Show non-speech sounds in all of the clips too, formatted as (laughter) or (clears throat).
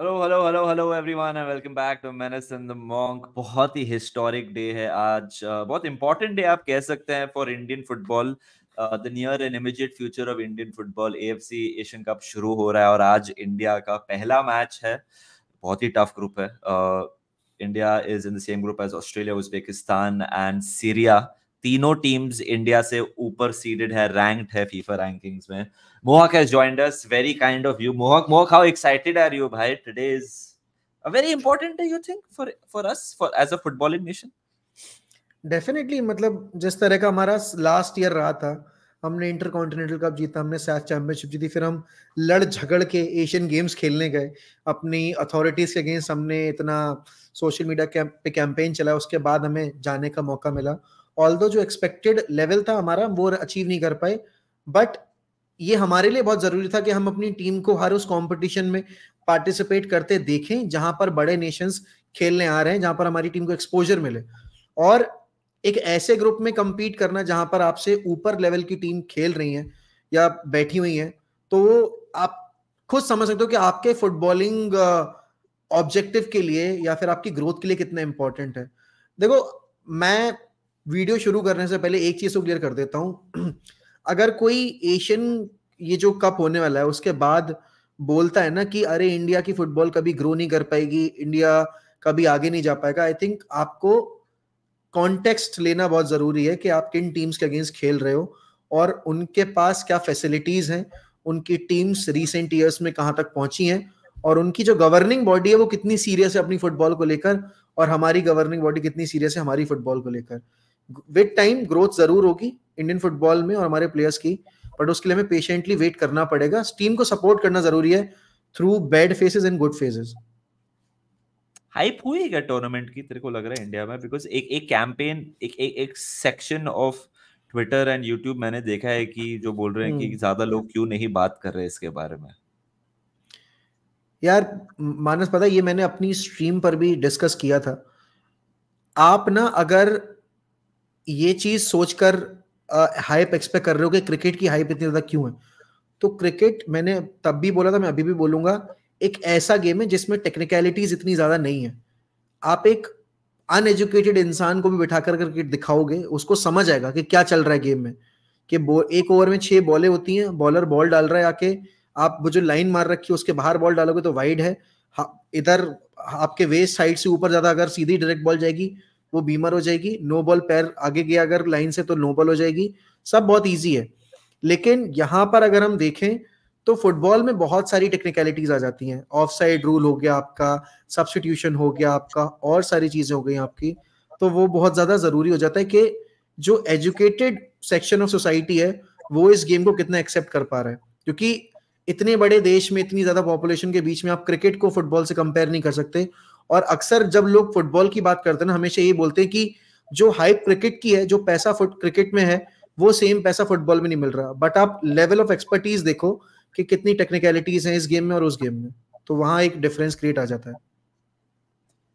Hello hello hello hello everyone and welcome back to mains in the monk बहुत ही historic day है आज बहुत इंपॉर्टेंट डे आप कह सकते हैं for Indian football the near and immediate future of Indian football AFC Asian Cup शुरू हो रहा है और आज इंडिया का पहला मैच है बहुत ही टफ ग्रुप है India is in the same group as Australia Uzbekistan and Syria तीनों टीम्स इंडिया से ऊपर सीडेड है रैंक्ड है फीफा रैंकिंग्स में Mohak has joined us very kind of you Mohak Mohak how excited are you भाई today is a very important day you think for for us for as a footballing nation definitely मतलब जिस तरह का हमारा last year रहा था हमने इंटर कॉन्टिनेंटल कप जीता हमने सैफ चैंपियनशिप जीती फिर हम लड़ झगड़ के एशियन गेम्स खेलने गए अपनी अथॉरिटीज के अगेंस्ट हमने इतना सोशल मीडिया कैंप पे कैंपेन चलाया उसके बाद हमें जाने का मौका मिला ऑल जो एक्सपेक्टेड लेवल था हमारा वो अचीव नहीं कर पाए बट ये हमारे लिए बहुत जरूरी था कि हम अपनी टीम को हर उस कॉम्पिटिशन में पार्टिसिपेट करते देखें जहां पर बड़े नेशंस खेलने आ रहे हैं जहां पर हमारी टीम को एक्सपोजर मिले और एक ऐसे ग्रुप में कम्पीट करना जहां पर आपसे ऊपर लेवल की टीम खेल रही है या बैठी हुई है तो आप खुद समझ सकते हो कि आपके फुटबॉलिंग ऑब्जेक्टिव के लिए या फिर आपकी ग्रोथ के लिए कितना इंपॉर्टेंट है देखो मैं वीडियो शुरू करने से पहले एक चीज को क्लियर कर देता हूँ (clears throat) अगर कोई एशियन ये जो कप होने वाला है उसके बाद बोलता है ना कि अरे इंडिया की फुटबॉल कभी ग्रो नहीं कर पाएगी इंडिया कभी आगे नहीं जा पाएगा आई थिंक आपको कॉन्टेक्स्ट लेना बहुत जरूरी है कि आप किन टीम्स के अगेंस्ट खेल रहे हो और उनके पास क्या फैसिलिटीज हैं उनकी टीम्स रिसेंट ईयर्स में कहाँ तक पहुंची हैं और उनकी जो गवर्निंग बॉडी है वो कितनी सीरियस है अपनी फुटबॉल को लेकर और हमारी गवर्निंग बॉडी कितनी सीरियस है हमारी फुटबॉल को लेकर विद टाइम ग्रोथ जरूर होगी इंडियन फुटबॉल में और हमारे प्लेयर्स की बट उसके लिए हमें पेशेंटली वेट करना पड़ेगा टीम को सपोर्ट करना जरूरी है through bad phases and good phases hype हुई है टूर्नामेंट की तेरे को लग रहा है इंडिया में बिकॉज एक एक कैंपेन एक एक एक section of Twitter and YouTube मैंने देखा है कि जो बोल रहे हैं कि हम्म। ज्यादा लोग क्यों नहीं बात कर रहे इसके बारे में यार मानस पता ये मैंने अपनी स्ट्रीम पर भी डिस्कस किया था आप ना अगर ये चीज सोचकर हाइप एक्सपेक्ट कर रहे हो कि क्रिकेट की हाइप इतनी ज्यादा क्यों है तो क्रिकेट मैंने तब भी बोला था मैं अभी भी बोलूंगा एक ऐसा गेम है जिसमें टेक्निकलिटीज इतनी ज्यादा नहीं है आप एक अनएजुकेटेड इंसान को भी बिठाकर क्रिकेट दिखाओगे उसको समझ आएगा कि क्या चल रहा है गेम में कि एक ओवर में छह बॉलें होती हैं बॉलर बॉल डाल रहा है आके आप वो जो लाइन मार रखी है उसके बाहर बॉल डालोगे तो वाइड है इधर आपके वेस्ट साइड से ऊपर ज्यादा अगर सीधी डायरेक्ट बॉल जाएगी वो बीमर हो जाएगी नो बॉल पैर आगे गया अगर लाइन से तो नो बॉल हो जाएगी सब बहुत ईजी है लेकिन यहाँ पर अगर हम देखें तो फुटबॉल में बहुत सारी टेक्निकलिटीज आ जाती हैं ऑफ साइड रूल हो गया आपका सब्सटीट्यूशन हो गया आपका और सारी चीजें हो गई आपकी तो वो बहुत ज्यादा जरूरी हो जाता है कि जो एजुकेटेड सेक्शन ऑफ सोसाइटी है वो इस गेम को कितना एक्सेप्ट कर पा रहा है क्योंकि इतने बड़े देश में इतनी ज्यादा पॉपुलेशन के बीच में आप क्रिकेट को फुटबॉल से कंपेयर नहीं कर सकते और अक्सर जब लोग फुटबॉल की बात करते हैं ना हमेशा ये बोलते हैं कि जो हाइप क्रिकेट की है जो पैसा फुट क्रिकेट में है वो सेम पैसा फुटबॉल में नहीं मिल रहा बट आप लेवल ऑफ एक्सपर्टीज देखो कि कितनी टेक्निकलिटीज हैं इस गेम में और उस गेम में तो वहां एक डिफरेंस क्रिएट आ जाता है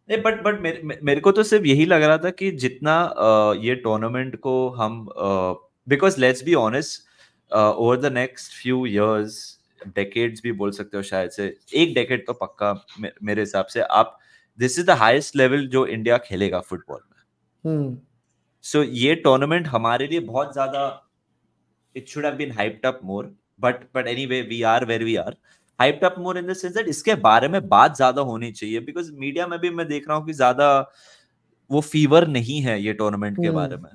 नहीं बट बट मेरे, मेरे को तो सिर्फ यही लग रहा था कि जितना आ, ये टूर्नामेंट को हम because let's be honest over the next few years decades भी बोल सकते हो शायद से एक डेकेड तो पक्का मे, मेरे हिसाब से आप this is the highest level जो इंडिया खेलेगा फुटबॉल में सो हम्म। hmm. so, ये टूर्नामेंट हमारे लिए बहुत ज्यादा it should have been hyped up more but but anyway we are where we are hyped up more in the sense that इसके बारे में बात ज्यादा होनी चाहिए बिकॉज मीडिया में भी मैं देख रहा हूँ कि ज्यादा वो फीवर नहीं है ये टूर्नामेंट के हम्म। बारे में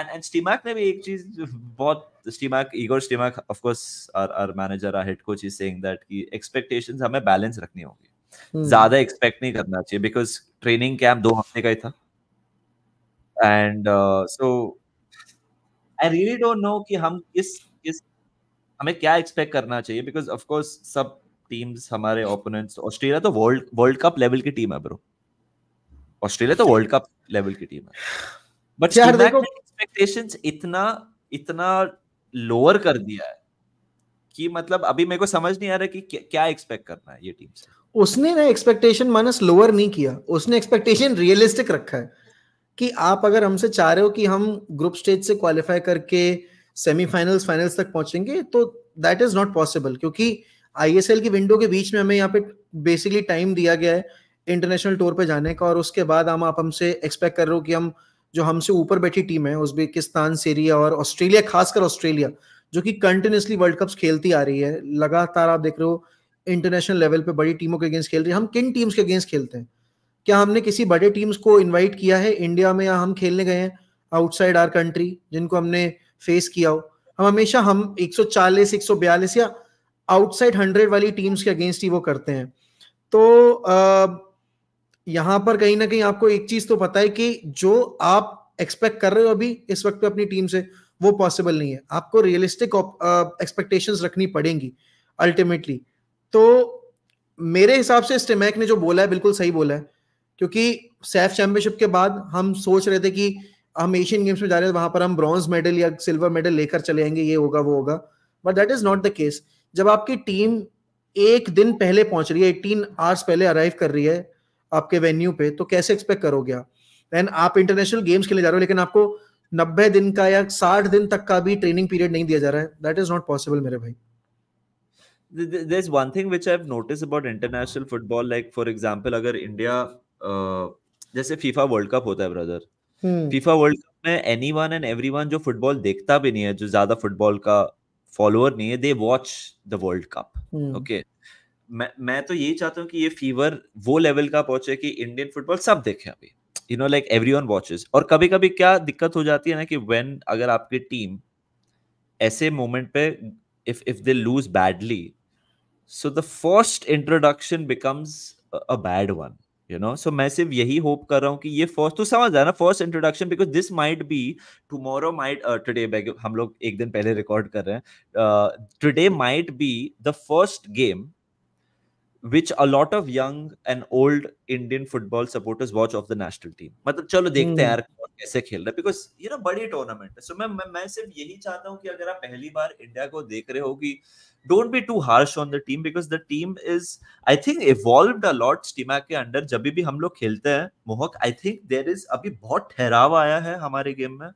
एंड एंड स्टीमैक ने भी एक चीज बहुत Stimac Stimac of course or or manager or head coach is saying that कि एक्सपेक्टेशंस हमें बैलेंस रखनी होगी Hmm. ज्यादा एक्सपेक्ट नहीं करना चाहिए बिकॉज ट्रेनिंग कैंप दो हफ्ते का ही था and so I really don't know कि हम किस किस हमें क्या एक्सपेक्ट करना चाहिए बिकॉज ऑफ कोर्स सब टीम्स हमारे ओपोनेंट्स ऑस्ट्रेलिया तो वर्ल्ड वर्ल्ड कप लेवल की टीम है ब्रो ऑस्ट्रेलिया तो वर्ल्ड कप लेवल की टीम है बट यार देखो एक्सपेक्टेशंस इतना इतना लोअर कर दिया है कि मतलब अभी मेरे को समझ नहीं आ रहा कि क्या एक्सपेक्ट करना है ये टीम से उसने ना एक्सपेक्टेशन माइनस लोअर नहीं किया उसने एक्सपेक्टेशन रियलिस्टिक रखा है कि आप अगर हमसे चाह रहे हो कि हम ग्रुप स्टेज से क्वालिफाई करके सेमीफाइनल्स फाइनल्स तक पहुंचेंगे तो दैट इज नॉट पॉसिबल क्योंकि आईएसएल की विंडो के बीच में हमें यहाँ पे बेसिकली टाइम दिया गया है इंटरनेशनल टूर पे जाने का और उसके बाद हम आप हमसे एक्सपेक्ट कर रहे हो कि हम जो हमसे ऊपर बैठी टीम है उज्बेकिस्तान सीरिया और ऑस्ट्रेलिया खासकर ऑस्ट्रेलिया जो कि कंटिन्यूसली वर्ल्ड कप्स खेलती आ रही है लगातार आप देख रहे हो इंटरनेशनल लेवल पे बड़ी टीमों के अगेंस्ट खेल रही है हम किन टीम्स के अगेंस्ट खेलते हैं क्या हमने किसी बड़े टीम्स को इनवाइट किया है इंडिया में या हम खेलने गए हैं आउटसाइड आर कंट्री जिनको हमने फेस किया हो हम हमेशा हम 140 142 या आउटसाइड 100 वाली टीम्स के अगेंस्ट ही वो करते हैं तो अः यहाँ पर कहीं ना कहीं आपको एक चीज तो पता है कि जो आप एक्सपेक्ट कर रहे हो अभी इस वक्त पे अपनी टीम से वो पॉसिबल नहीं है आपको रियलिस्टिक एक्सपेक्टेशंस रखनी पड़ेंगी अल्टीमेटली तो मेरे हिसाब से स्टेमैक ने जो बोला है बिल्कुल सही बोला है क्योंकि सैफ चैंपियनशिप के बाद हम सोच रहे थे कि हम एशियन गेम्स में जा रहे थे वहां पर हम ब्रॉन्ज मेडल या सिल्वर मेडल लेकर चले आएंगे ये होगा वो होगा but that is not the case जब आपकी टीम एक दिन पहले पहुंच रही है एटीन आवर्स पहले अराइव कर रही है आपके वेन्यू पे तो कैसे एक्सपेक्ट करोगे आप एंड आप इंटरनेशनल गेम्स खेले जा रहे हो लेकिन आपको नब्बे दिन का या साठ दिन तक का भी ट्रेनिंग पीरियड नहीं दिया जा रहा है दैट इज नॉट पॉसिबल मेरे भाई there's one thing which I've noticed about international football. Like for example, अगर इंडिया जैसे FIFA World Cup होता है ब्रदर FIFA World Cup में anyone and everyone जो football देखता भी नहीं है जो ज्यादा football का follower नहीं है they watch the world cup Okay. मैं मैं तो यही चाहता हूँ कि ये fever वो level का पहुँचे कि Indian football सब देखे अभी You know, like everyone watches. और कभी कभी क्या दिक्कत हो जाती है ना कि when अगर आपकी team ऐसे मोमेंट पे if if they lose badly so the first introduction becomes a bad one you know so मैं सिर्फ यही होप कर रहा हूँ कि ये फर्स्ट तो समझ आया ना first introduction because this might be tomorrow might today बैग हम लोग एक दिन पहले रिकॉर्ड कर रहे हैं today might be the first game which a lot of young and old Indian football supporters watch of the national team. मतलब चलो देखते हैं हम्म। यार कौन कैसे खेल रहा बिकॉज ये ना बड़ी टूर्नामेंट है सो मैं मैं सिर्फ यही चाहता हूँ कि अगर आप पहली बार इंडिया को देख रहे हो कि don't be too harsh on the team because the team is I think evolve a lot Stimac के अंडर जब भी हम लोग खेलते हैं मोहक आई थिंक देर इज अभी बहुत ठहराव आया है हमारे गेम में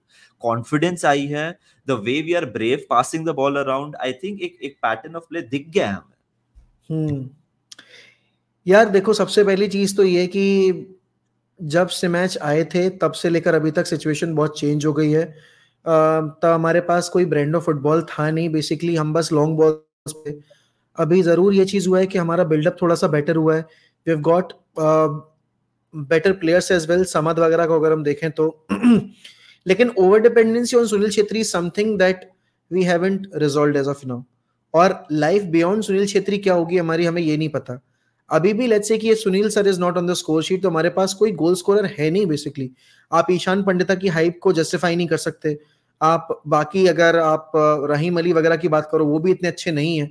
कॉन्फिडेंस आई है the way we are brave passing the ball around I think एक एक पैटर्न ऑफ प्ले दिख गया है हमें hmm. यार देखो सबसे पहली चीज तो ये कि जब से मैच आए थे तब से लेकर अभी तक सिचुएशन बहुत चेंज हो गई है तब हमारे पास कोई ब्रांड ऑफ फुटबॉल था नहीं बेसिकली हम बस लॉन्ग बॉल्स पे अभी ज़रूर ये चीज़ हुआ है कि हमारा बिल्डअप थोड़ा सा बेटर हुआ है we have got better players as well Samad वगैरह को अगर हम देखें तो (clears throat) लेकिन over dependency on Sunil Chhetri something that we haven't resolve as of now और लाइफ बियॉन्ड सुनील छेत्री क्या होगी हमारी हमें ये नहीं पता अभी भी लेट्स से कि ये Sunil sir is not on the score sheet तो हमारे पास कोई गोल स्कोरर है नहीं बेसिकली आप ईशान पंडिता की हाइप को जस्टिफाई नहीं कर सकते आप बाकी अगर आप रहीम अली वगैरह की बात करो वो भी इतने अच्छे नहीं है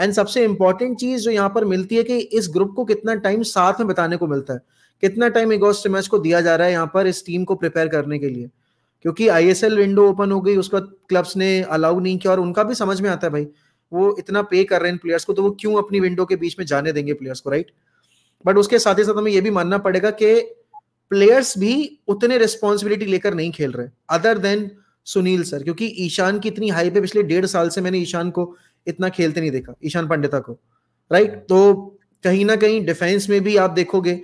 एंड सबसे इंपॉर्टेंट चीज जो यहाँ पर मिलती है कि इस ग्रुप को कितना टाइम साथ में बताने को मिलता है कितना टाइम इगोस्ट मैच को दिया जा रहा है यहाँ पर इस टीम को प्रिपेयर करने के लिए क्योंकि आईएसएल विंडो ओपन हो गई उसके बाद क्लब्स ने अलाउ नहीं किया और उनका भी समझ में आता है भाई वो इतना पे कर रहे हैं प्लेयर्स को तो वो क्यों अपनी विंडो के बीच में जाने देंगे प्लेयर्स को राइट बट उसके साथ ही साथ हमें ये भी मानना पड़ेगा कि प्लेयर्स भी उतने रिस्पॉन्सिबिलिटी लेकर नहीं खेल रहे अदर देन सुनील सर क्योंकि ईशान की इतनी हाई पे पिछले डेढ़ साल से मैंने ईशान को इतना खेलते नहीं देखा ईशान पंडिता को राइट तो कहीं ना कहीं डिफेंस में भी आप देखोगे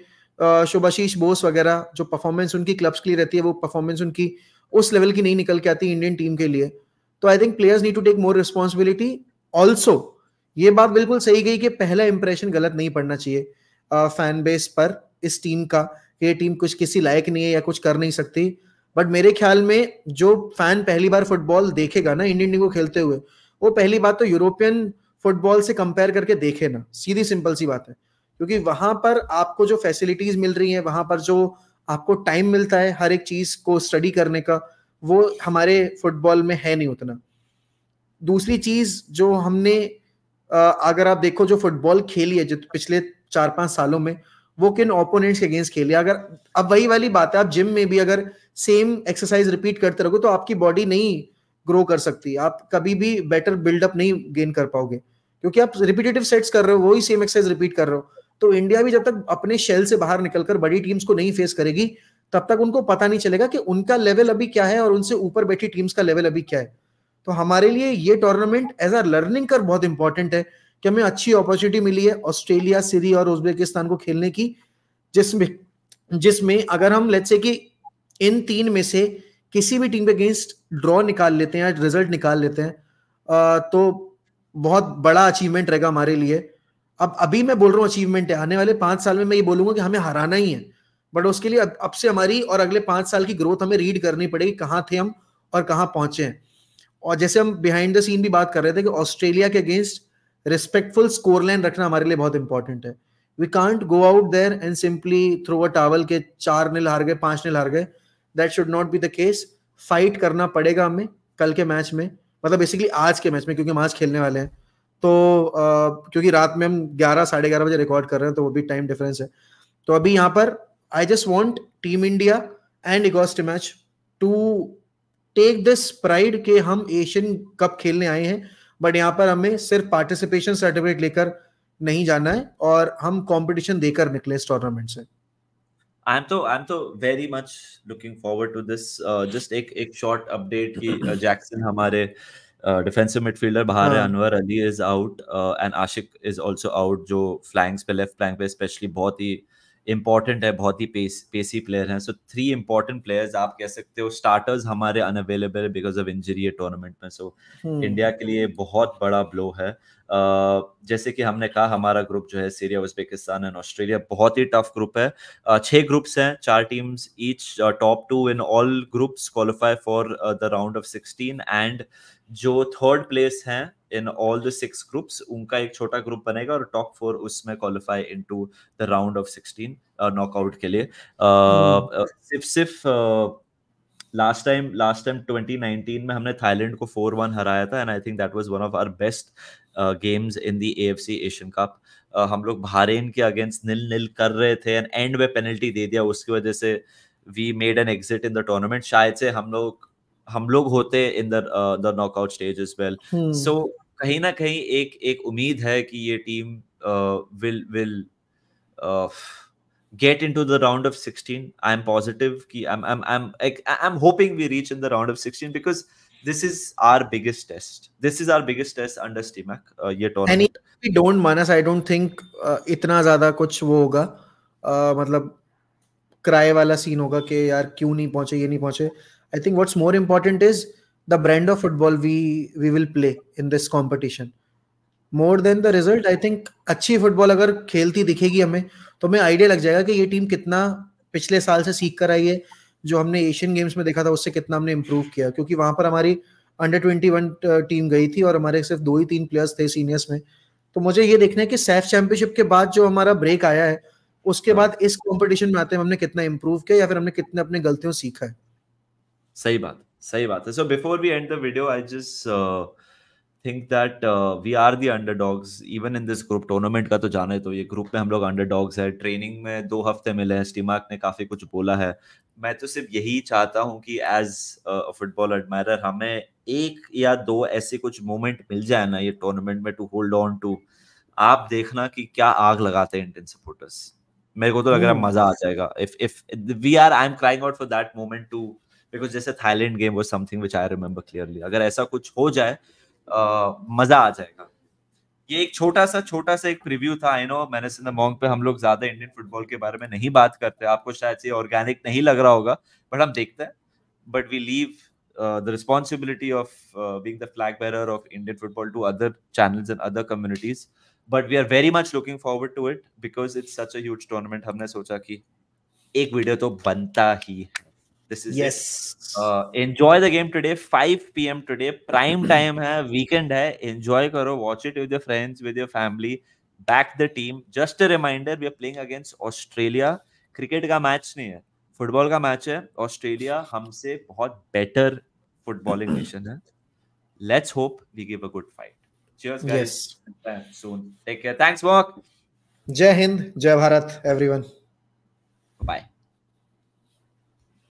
शुभाशीष बोस वगैरह जो परफॉर्मेंस उनकी क्लब्स के लिए रहती है वो परफॉर्मेंस उनकी उस लेवल की नहीं निकल के आती इंडियन टीम के लिए तो I think players need to take more responsibility also ये बात बिल्कुल सही गई कि पहला इंप्रेशन गलत नहीं पड़ना चाहिए फैन बेस पर इस टीम का कि ये टीम कुछ किसी लायक नहीं है या कुछ कर नहीं सकती बट मेरे ख्याल में जो फैन पहली बार फुटबॉल देखेगा ना इंडियन टीम को खेलते हुए वो पहली बात तो यूरोपियन फुटबॉल से कंपेयर करके देखे ना सीधी सिंपल सी बात है क्योंकि वहां पर आपको जो फैसिलिटीज मिल रही है वहां पर जो आपको टाइम मिलता है हर एक चीज को स्टडी करने का वो हमारे फुटबॉल में है नहीं उतना दूसरी चीज जो हमने अगर आप देखो जो फुटबॉल खेली है जो पिछले चार पांच सालों में वो किन ओपोनेंट्स के अगेंस्ट खेली अगर अब वही वाली बात है आप जिम में भी अगर सेम एक्सरसाइज रिपीट करते रहोगे तो आपकी बॉडी नहीं ग्रो कर सकती आप कभी भी बेटर बिल्डअप नहीं गेन कर पाओगे क्योंकि आप रिपीटेटिव सेट्स कर रहे हो वही सेम एक्सरसाइज रिपीट कर रहे हो तो इंडिया भी जब तक अपने शेल से बाहर निकलकर बड़ी टीम्स को नहीं फेस करेगी तब तक उनको पता नहीं चलेगा कि उनका लेवल अभी क्या है और उनसे ऊपर बैठी टीम्स का लेवल अभी क्या है तो हमारे लिए ये टूर्नामेंट एज अ लर्निंग कर बहुत इंपॉर्टेंट है कि हमें अच्छी अपॉर्चुनिटी मिली है ऑस्ट्रेलिया सीरी और उज्बेकिस्तान को खेलने की जिसमें जिसमें अगर हम लेट्स से कि इन तीन में से किसी भी टीम के अगेंस्ट ड्रॉ निकाल लेते हैं रिजल्ट निकाल लेते हैं तो बहुत बड़ा अचीवमेंट रहेगा हमारे लिए अब अभी मैं बोल रहा हूँ अचीवमेंट है आने वाले पांच साल में मैं ये बोलूंगा कि हमें हराना ही है बट उसके लिए अब से हमारी और अगले पांच साल की ग्रोथ हमें रीड करनी पड़ेगी कहाँ थे हम और कहाँ पहुंचे हैं और जैसे हम बिहाइंड द सीन भी बात कर रहे थे कि ऑस्ट्रेलिया के अगेंस्ट रिस्पेक्टफुल स्कोर लाइन रखना हमारे लिए बहुत इंपॉर्टेंट है we can't go out there and simply throw a towel के चार निल हार गए पांच निल हार गए that should not be the case fight करना पड़ेगा हमें कल के मैच में मतलब बेसिकली आज के मैच में क्योंकि हम आज खेलने वाले हैं तो uh, क्योंकि रात में हम ग्यारह साढ़े ग्यारह बजे रिकॉर्ड कर रहे हैं तो वो भी टाइम डिफरेंस है तो अभी यहाँ पर I just want team India and इगोस्ट match to take this pride के हम एशियन कप खेलने आए हैं बट यहाँ पर हमें सिर्फ पार्टिसिपेशन सर्टिफिकेट लेकर नहीं जाना है और हम कंपटीशन देकर निकले इस टूर्नामेंट से आई एम तो आई एम तो very much looking forward to this just एक एक शॉर्ट अपडेट कि जैक्सन uh, हमारे डिफेंसिव मिडफील्डर बाहर है Anwar Ali is out and Ashique is also out जो फ्लैंक्स पे लेफ्ट फ्लैंक पे स्पेशली बहुत ही uh, इम्पॉर्टेंट है बहुत ही पेस, पेसी प्लेयर हैं सो थ्री इम्पॉर्टेंट प्लेयर्स आप कह सकते हो स्टार्टर्स हमारे अनअवेलेबल है बिकॉज ऑफ इंजरी है टूर्नामेंट में सो so, इंडिया hmm. के लिए बहुत बड़ा ब्लो है uh, जैसे कि हमने कहा हमारा ग्रुप जो है सीरिया उज्बेकिस्तान एंड ऑस्ट्रेलिया बहुत ही टफ ग्रुप है uh, छह ग्रुप्स हैं चार teams each top two in all groups qualify for the round of sixteen and जो थर्ड प्लेस हैं in all the six groups उनका एक छोटा ग्रुप बनेगा और टॉप फोर उसमें qualify into the round of sixteen knockout के लिए uh, hmm. uh सिर्फ सिर्फ लास्ट टाइम लास्ट टाइम 2019 में हमने थाईलैंड को 4-1 हराया था and I think that was one of our best games in the AFC Asian Cup हम लोग बहरीन के अगेंस्ट निल निल कर रहे थे एंड एंड में पेनल्टी दे दिया उसकी वजह से we made an exit in the tournament शायद से हम लोग हम लोग होते in the knockout stage as well so कहीं ना कहीं एक एक उम्मीद है कि ये टीम will will get into the round of 16 i'm I am i'm i'm I like i'm hoping we reach in the round of 16 because this is our biggest test this is our biggest test under steamac uh, ye tournament and we don't manas i don't think uh, itna zyada kuch wo hoga uh, matlab cry wala scene hoga ke yaar kyun nahi pahunche ye nahi pahunche uh, I think what's more important is the brand of football we we will play in this competition. More than the result I think अच्छी football अगर खेलती दिखेगी हमें तो हमें idea लग जाएगा कि ये टीम कितना पिछले साल से सीख कर आई है जो हमने एशियन गेम्स में देखा था उससे कितना हमने इम्प्रूव किया क्योंकि वहां पर हमारी अंडर ट्वेंटी वन टीम गई थी और हमारे सिर्फ दो ही तीन प्लेयर्स थे सीनियर्स में तो मुझे ये देखना है कि सैफ चैंपियनशिप के बाद जो हमारा ब्रेक आया है उसके हाँ। बाद इस कॉम्पिटिशन में आते हैं हमने कितना इम्प्रूव किया या फिर हमने कितने अपने गलतियों सीखा है सही बात सही बात है so before we end the video I just think that we are the underdogs even in this group tournament का तो जाना है तो ये ग्रुप में हम लोग अंडर डॉग्स है ट्रेनिंग में दो हफ्ते मिले हैं स्टीमार्क ने काफ़ी कुछ बोला है मैं तो सिर्फ यही चाहता हूँ कि एज फुटबॉल एडमायर हमें एक या दो ऐसे कुछ मोमेंट मिल जाए ना ये टूर्नामेंट में टू होल्ड ऑन टू आप देखना कि क्या आग लगाते हैं इंडियन सपोर्टर्स मेरे को तो लग रहा है हम्म। मजा आ जाएगा if if we are I am crying out for that moment too because जैसे Thailand game was something which I remember clearly अगर ऐसा कुछ हो जाए आ, मजा आ जाएगा ये एक छोटा सा छोटा सा एक प्रीव्यू था आई नो मैंने इन द मॉन्ग पे हम लोग ज्यादा इंडियन फुटबॉल के बारे में नहीं बात करते आपको शायद ये ऑर्गेनिक नहीं लग रहा होगा बट हम देखते हैं but we leave the responsibility of being the flag bearer of Indian football to other channels and other communities but we are very much looking forward to it because it's such a huge tournament हमने सोचा कि एक video तो बनता ही है this is yes enjoy the game today 5 PM today prime time है weekend है एंजॉय करो watch it with your friends with your family back the team just a reminder we are playing against Australia cricket का match नहीं है football का match है Australia हमसे बहुत बेटर फुटबॉलिंग नेशन है let's hope we give a good fight. Cheers, guys. Yes. Soon. Take care. Thanks, Mark. Jai Hind. Jai Bharat, everyone. Bye.